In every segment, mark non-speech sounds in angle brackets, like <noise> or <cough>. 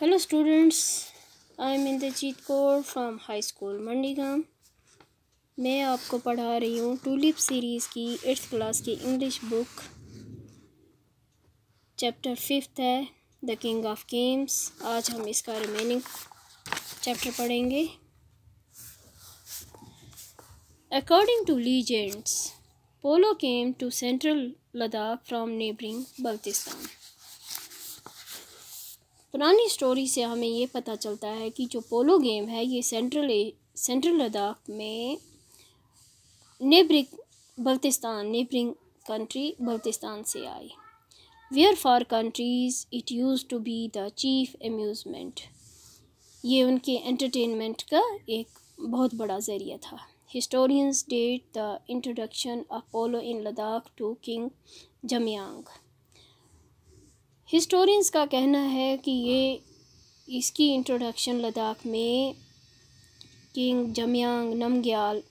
Hello students I am Inderjeet Kaur from high school Mandigam मैं आपको पढ़ा रही हूँ टूलिप सीरीज़ की एट्थ क्लास की इंग्लिश बुक चैप्टर फिफ्थ है द किंग ऑफ गेम्स आज हम इसका रिमेनिंग चैप्टर पढ़ेंगे according to legends polo came to central Ladakh from neighbouring Baltistan पुरानी स्टोरी से हमें ये पता चलता है कि जो पोलो गेम है ये सेंट्रल सेंट्रल लद्दाख में neighbouring Baltistan neighbouring country Baltistan से आई where for countries it use to be the chief amusement ये उनके एंटरटेनमेंट का एक बहुत बड़ा ज़रिया था historians date the introduction of polo in Ladakh to king Jamyang historians का कहना है कि ये इसकी इंट्रोडक्शन लद्दाख में किंग जमयांग नमग्याल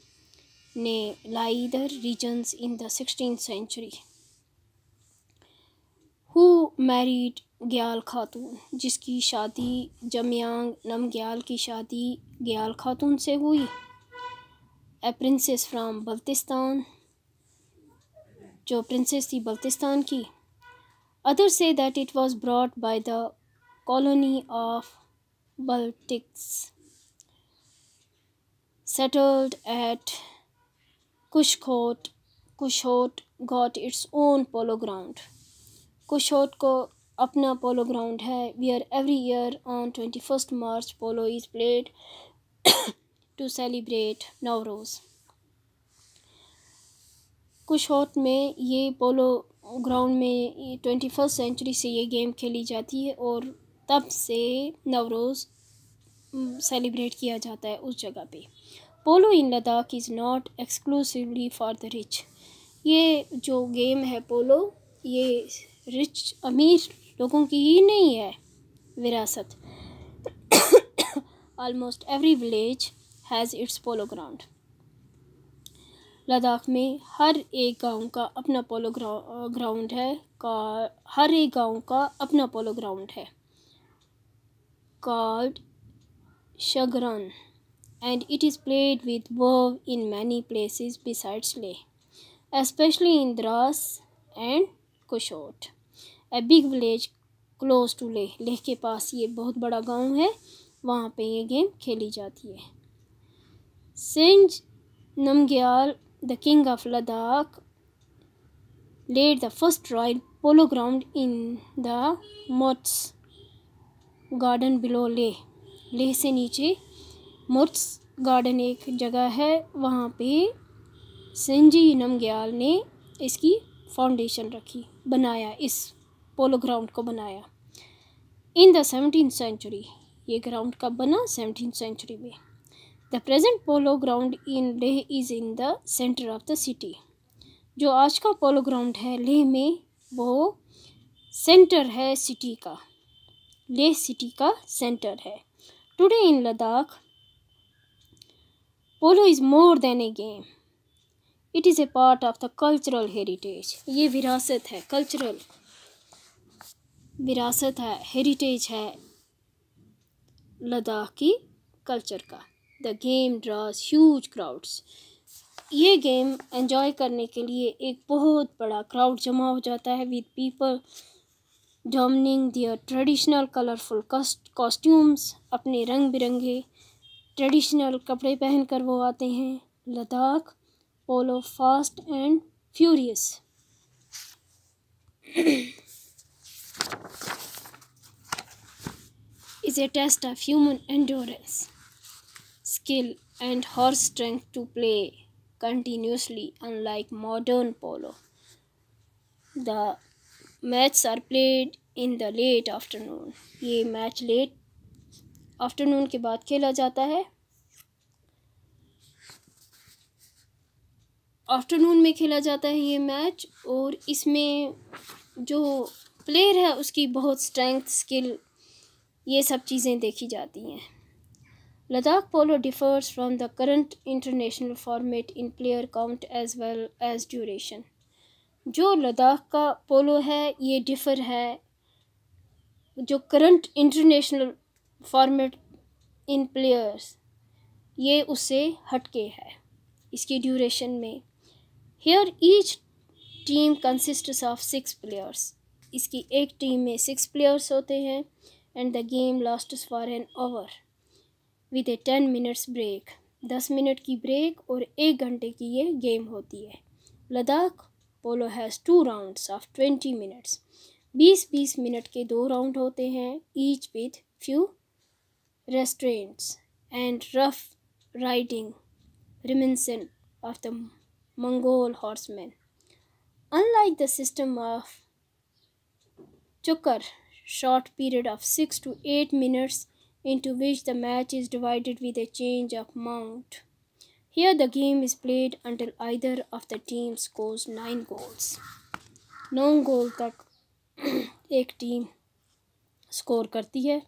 ने लाई the regions in the sixteen century who married Gyal Khatun जिसकी शादी जमयांग नमग्याल की शादी ग्याल खातून से हुई ए प्रिंसेस फ्राम बल्तिस्तान जो प्रिंसेस थी बल्तिस्तान की Others say that it was brought by the colony of Baltics settled at Kushkot. Kushot got its own polo ground. Kushot को अपना polo ground है where every year on 21st March polo is played <coughs> to celebrate Nowruz. कुशोट में ये polo ground में twenty first century से ये game खेली जाती है और तब से नवरोज़ सेलिब्रेट किया जाता है उस जगह पे polo in Ladakh is not exclusively for the rich ये जो गेम है पोलो ये रिच अमीर लोगों की ही नहीं है विरासत almost every village has its polo ground Ladakh में हर एक गांव का अपना पोलो ग्राउंड है का हर एक गांव का अपना पोलो ग्राउंड है कॉल्ड शगरन and it is played with verve in many place besides Leh especially in Drass and कुशोट a big village close to Leh Leh के पास ये बहुत बड़ा गांव है वहाँ पे ये गेम खेली जाती है Sengge Namgyal the king of Ladakh laid the first royal polo ground in the Mots garden below Leh Leh से नीचे मुर्स गार्डन एक जगह है वहाँ पे संजी नमग्याल ने इसकी फाउंडेशन रखी बनाया इस पोलो ग्राउंड को बनाया इन द सेवनटीन सेंचुरी ये ग्राउंड कब बना सेवनटीन सेंचुरी में The present polo ground in Leh is in the center of the city. जो आज का पोलो ग्राउंड है लेह में वो सेंटर है सिटी का लेह सिटी का सेंटर है today in Ladakh polo is more than a game it is a part of the cultural heritage ये विरासत है कल्चरल विरासत है हेरिटेज है लद्दाख की कल्चर का the game draws huge crowds ये गेम एंजॉय करने के लिए एक बहुत बड़ा क्राउड जमा हो जाता है with people donning their traditional colourful costumes अपने रंग बिरंगे ट्रेडिशनल कपड़े पहनकर वो आते हैं Ladakh polo fast and furious is a test of human endurance skill and her strength to play continuously, unlike modern polo. The match are played in the late afternoon ये match late afternoon के बाद खेला जाता है afternoon में खेला जाता है ये मैच और इसमें जो प्लेयर है उसकी बहुत स्ट्रेंथ स्किल ये सब चीज़ें देखी जाती हैं Ladakh polo differs from the current international format in player count as well as duration. जो लद्दाख का पोलो है ये डिफ़र है जो current international format in players ये उससे हटके है इसकी ड्यूरेशन में here each team consists of six players इसकी एक टीम में सिक्स प्लेयर्स होते हैं and the game last for an hour with a ten minutes break दस मिनट की ब्रेक और एक घंटे की ये गेम होती है Ladakh polo has two rounds of twenty minutes बीस बीस मिनट के दो राउंड होते हैं each with few restraints and rough riding reminiscent of the Mongol horseman unlike the system of chukker short period of six to eight minutes into which the match is divided with a change of mount. Here the game is played until either of the teams scores 9 goals. No goal तक <clears throat> एक score score करती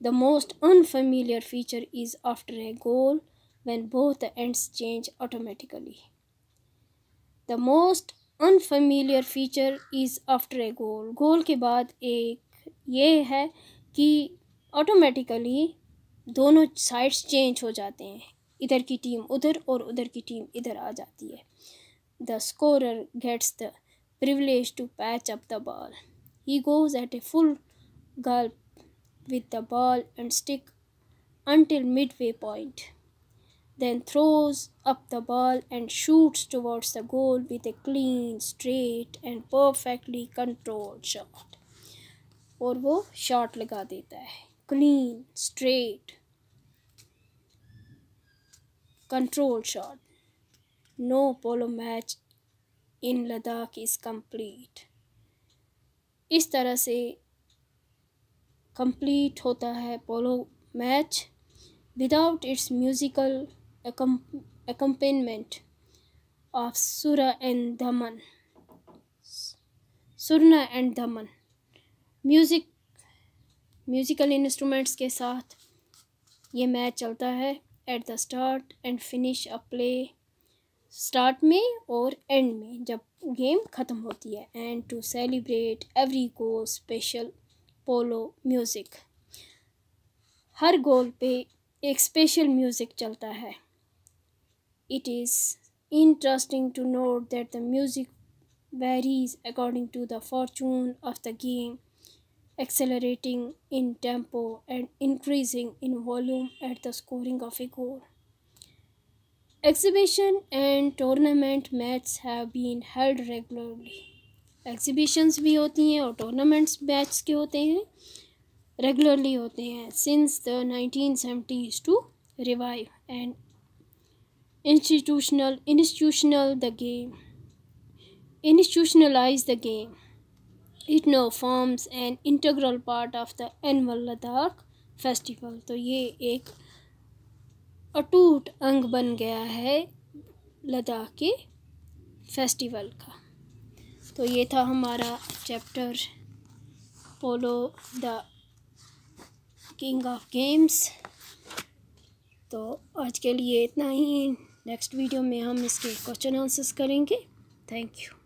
The most unfamiliar feature is after a goal when both the ends change automatically. The most unfamiliar feature is after a goal. Goal के बाद एक ये है कि automatically दोनों साइड्स चेंज हो जाते हैं इधर की टीम उधर और उधर की टीम इधर आ जाती है the score gets the privilege to pick up the ball he goes at a full gallop with the ball and stick until midway point then throws up the ball and shoots towards the goal with a clean straight and perfectly control shot और वो shot लगा देता है clean, straight. Control shot. No polo match in Ladakh is complete. इस तरह से complete होता है polo match without its musical accompaniment of Sura and Dhaman. Surna and Dhaman. Music musical instruments के साथ ये मैच चलता है at the start and finish a play start में और एंड में जब गेम ख़त्म होती है and to celebrate every goal special polo music हर गोल पे एक स्पेशल म्यूज़िक चलता है it is interesting to note that the music varies according to the fortune of the game accelerating in tempo and increasing in volume at the scoring of a goal. Exhibition and tournament matches have been held regularly. Exhibitions भी होती हैं और tournaments matches के होते हैं regularly होते हैं since the 1970s to revive and institutional institutional the game institutionalize the game it now forms an integral part of the annual Ladakh festival तो ये एक अटूट अंग बन गया है लद्दाख के फेस्टिवल का तो ये था हमारा chapter polo the king of games तो आज के लिए इतना ही नेक्स्ट वीडियो में हम इसके क्वेश्चन आंसर्स करेंगे थैंक यू